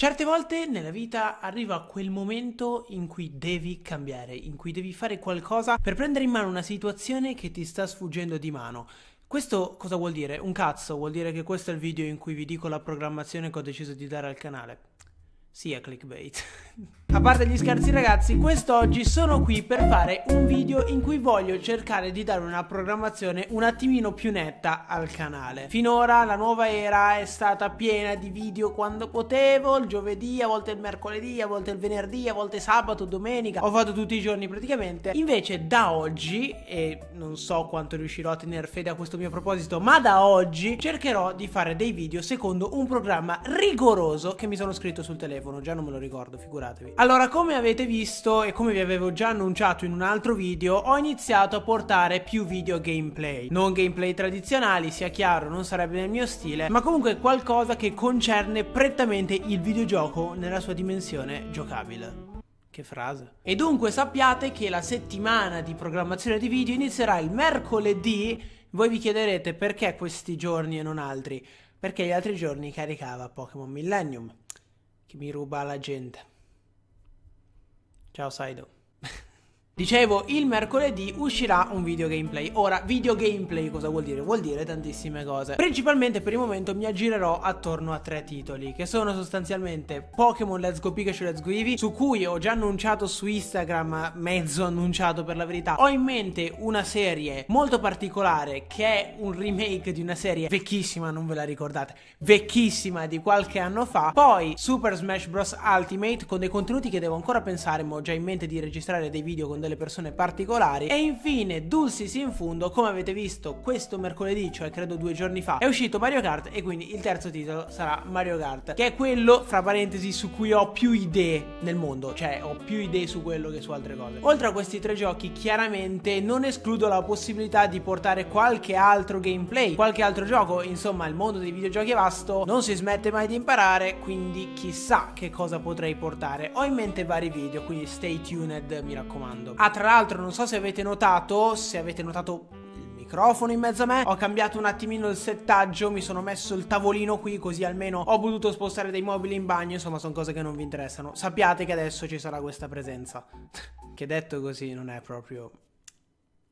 Certe volte nella vita arriva quel momento in cui devi cambiare, in cui devi fare qualcosa per prendere in mano una situazione che ti sta sfuggendo di mano. Questo cosa vuol dire? Un cazzo, vuol dire che questo è il video in cui vi dico la programmazione che ho deciso di dare al canale sia clickbait. A parte gli scherzi ragazzi, quest'oggi sono qui per fare un video in cui voglio cercare di dare una programmazione un attimino più netta al canale. Finora la nuova era è stata piena di video quando potevo, il giovedì, a volte il mercoledì, a volte il venerdì, a volte sabato, domenica, ho fatto tutti i giorni praticamente. Invece da oggi, e non so quanto riuscirò a tenere fede a questo mio proposito, ma da oggi cercherò di fare dei video secondo un programma rigoroso che mi sono scritto sul telefono telefono, già non me lo ricordo, figuratevi. Allora, come avete visto e come vi avevo già annunciato in un altro video, ho iniziato a portare più video gameplay. Non gameplay tradizionali, sia chiaro, non sarebbe nel mio stile, ma comunque qualcosa che concerne prettamente il videogioco nella sua dimensione giocabile. Che frase. E dunque sappiate che la settimana di programmazione di video inizierà il mercoledì. Voi vi chiederete perché questi giorni e non altri? Perché gli altri giorni caricava Pokémon Millennium che mi ruba la gente. Ciao Saido. Dicevo, il mercoledì uscirà un video gameplay. Ora, video gameplay cosa vuol dire? Vuol dire tantissime cose. Principalmente per il momento mi aggirerò attorno a tre titoli, che sono sostanzialmente Pokémon Let's Go Pikachu Let's Go Eevee, su cui ho già annunciato su Instagram, mezzo annunciato per la verità. Ho in mente una serie molto particolare, che è un remake di una serie vecchissima, non ve la ricordate, vecchissima di qualche anno fa. Poi Super Smash Bros. Ultimate con dei contenuti che devo ancora pensare, ma ho già in mente di registrare dei video con delle delle persone particolari e infine dulcis in fundo come avete visto questo mercoledì cioè credo due giorni fa è uscito Mario Kart e quindi il terzo titolo sarà Mario Kart che è quello fra parentesi su cui ho più idee nel mondo cioè ho più idee su quello che su altre cose oltre a questi tre giochi chiaramente non escludo la possibilità di portare qualche altro gameplay qualche altro gioco insomma il mondo dei videogiochi è vasto non si smette mai di imparare quindi chissà che cosa potrei portare ho in mente vari video quindi stay tuned mi raccomando Ah, tra l'altro, non so se avete notato, se avete notato microfono in mezzo a me. Ho cambiato un attimino il settaggio, mi sono messo il tavolino qui così almeno ho potuto spostare dei mobili in bagno, insomma sono cose che non vi interessano. Sappiate che adesso ci sarà questa presenza. che detto così non è proprio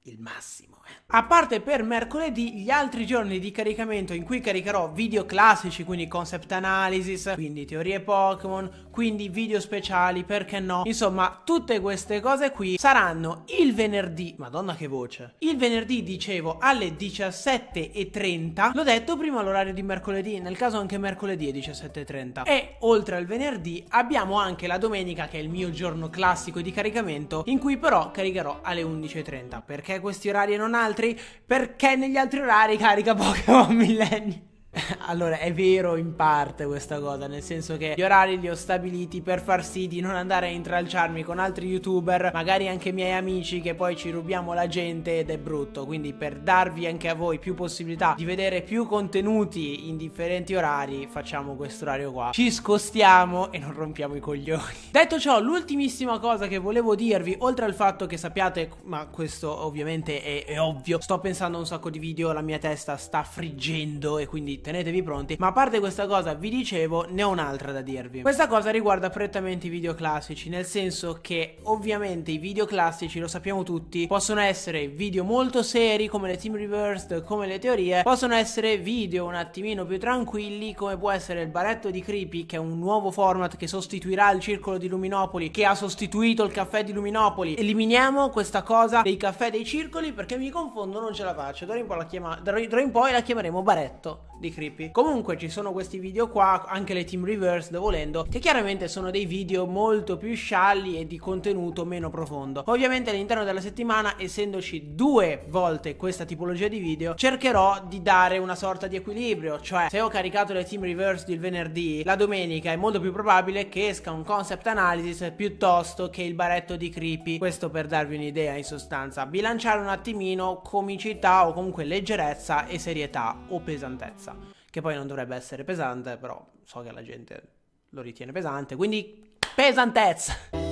il massimo. Eh. A parte per mercoledì, gli altri giorni di caricamento in cui caricherò video classici, quindi concept analysis, quindi teorie Pokémon, quindi video speciali, perché no? Insomma, tutte queste cose qui saranno il venerdì. Madonna che voce. Il venerdì, dicevo, alle 17.30. L'ho detto prima all'orario di mercoledì, nel caso anche mercoledì è 17.30. E oltre al venerdì abbiamo anche la domenica, che è il mio giorno classico di caricamento, in cui però caricherò alle 11.30. Perché? perché questi orari e non altri? Perché negli altri orari carica Pokémon Millennium. allora, è vero in parte questa cosa, nel senso che gli orari li ho stabiliti per far sì di non andare a intralciarmi con altri youtuber, magari anche miei amici, che poi ci rubiamo la gente ed è brutto. Quindi per darvi anche a voi più possibilità di vedere più contenuti in differenti orari, facciamo questo orario qua. Ci scostiamo e non rompiamo i coglioni. Detto ciò, l'ultimissima cosa che volevo dirvi, oltre al fatto che sappiate, ma questo ovviamente è, è ovvio, sto pensando a un sacco di video, la mia testa sta friggendo e quindi tenetevi pronti. Ma a parte questa cosa, vi dicevo, ne ho un'altra da dirvi. Questa cosa riguarda prettamente i video classici, nel senso che ovviamente i video classici, lo sappiamo tutti, possono essere video molto seri come le team reversed, come le teorie, possono essere video un attimino più tranquilli come può essere il baretto di Creepy che è un nuovo format che sostituirà il circolo di Luminopoli, che ha sostituito il caffè di Luminopoli. Eliminiamo questa cosa dei caffè dei circoli perché mi confondo, non ce la faccio. D'ora in poi la, chiama... in poi la chiameremo baretto di Creepy creepy. Comunque ci sono questi video qua, anche le team reversed volendo, che chiaramente sono dei video molto più scialli e di contenuto meno profondo. Ovviamente all'interno della settimana, essendoci due volte questa tipologia di video, cercherò di dare una sorta di equilibrio, cioè se ho caricato le team reverse il venerdì, la domenica è molto più probabile che esca un concept analysis piuttosto che il baretto di creepy, questo per darvi un'idea in sostanza, bilanciare un attimino comicità o comunque leggerezza e serietà o pesantezza che poi non dovrebbe essere pesante, però so che la gente lo ritiene pesante, quindi pesantezza!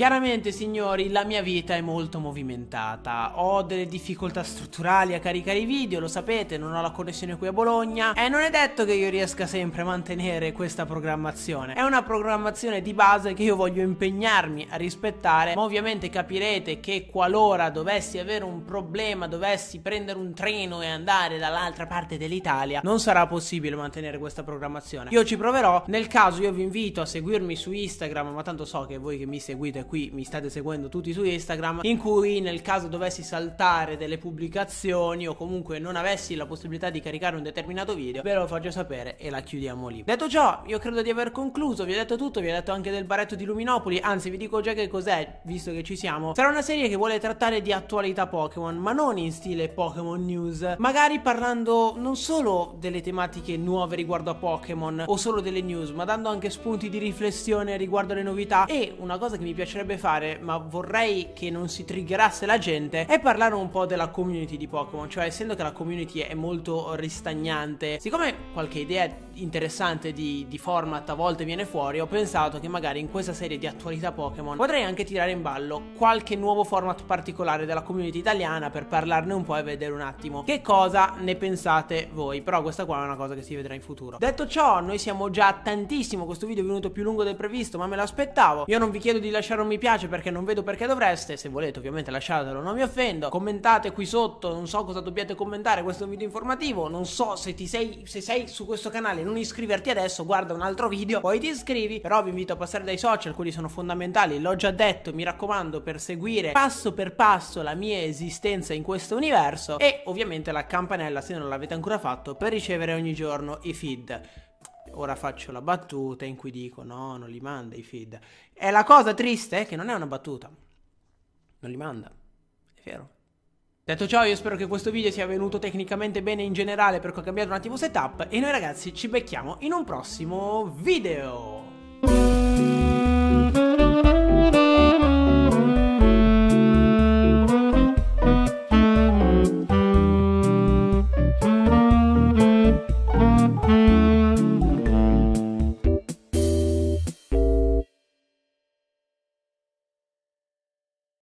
Chiaramente, signori, la mia vita è molto movimentata. Ho delle difficoltà strutturali a caricare i video, lo sapete, non ho la connessione qui a Bologna. E non è detto che io riesca sempre a mantenere questa programmazione. È una programmazione di base che io voglio impegnarmi a rispettare. Ma ovviamente capirete che qualora dovessi avere un problema, dovessi prendere un treno e andare dall'altra parte dell'Italia, non sarà possibile mantenere questa programmazione. Io ci proverò. Nel caso, io vi invito a seguirmi su Instagram, ma tanto so che voi che mi seguite qui mi state seguendo tutti su Instagram, in cui nel caso dovessi saltare delle pubblicazioni o comunque non avessi la possibilità di caricare un determinato video, ve lo faccio sapere e la chiudiamo lì. Detto ciò, io credo di aver concluso, vi ho detto tutto, vi ho detto anche del baretto di Luminopoli, anzi vi dico già che cos'è, visto che ci siamo. Sarà una serie che vuole trattare di attualità Pokémon, ma non in stile Pokémon News, magari parlando non solo delle tematiche nuove riguardo a Pokémon o solo delle news, ma dando anche spunti di riflessione riguardo le novità e una cosa che mi piacerebbe piacerebbe fare, ma vorrei che non si triggerasse la gente, è parlare un po' della community di Pokémon. Cioè, essendo che la community è molto ristagnante, siccome qualche idea interessante di, di format a volte viene fuori, ho pensato che magari in questa serie di attualità Pokémon potrei anche tirare in ballo qualche nuovo format particolare della community italiana per parlarne un po' e vedere un attimo che cosa ne pensate voi. Però questa qua è una cosa che si vedrà in futuro. Detto ciò, noi siamo già tantissimo. Questo video è venuto più lungo del previsto, ma me l'aspettavo. Io non vi chiedo di lasciare non mi piace perché non vedo perché dovreste, se volete ovviamente lasciatelo, non mi offendo, commentate qui sotto, non so cosa dobbiate commentare, questo è un video informativo, non so se ti sei, se sei su questo canale non iscriverti adesso, guarda un altro video, poi ti iscrivi, però vi invito a passare dai social, quelli sono fondamentali, l'ho già detto, mi raccomando per seguire passo per passo la mia esistenza in questo universo e ovviamente la campanella se non l'avete ancora fatto per ricevere ogni giorno i feed ora faccio la battuta in cui dico no, non li manda i feed. E la cosa triste è che non è una battuta. Non li manda. È vero. Detto ciò, io spero che questo video sia venuto tecnicamente bene in generale perché ho cambiato un attimo setup e noi ragazzi ci becchiamo in un prossimo video.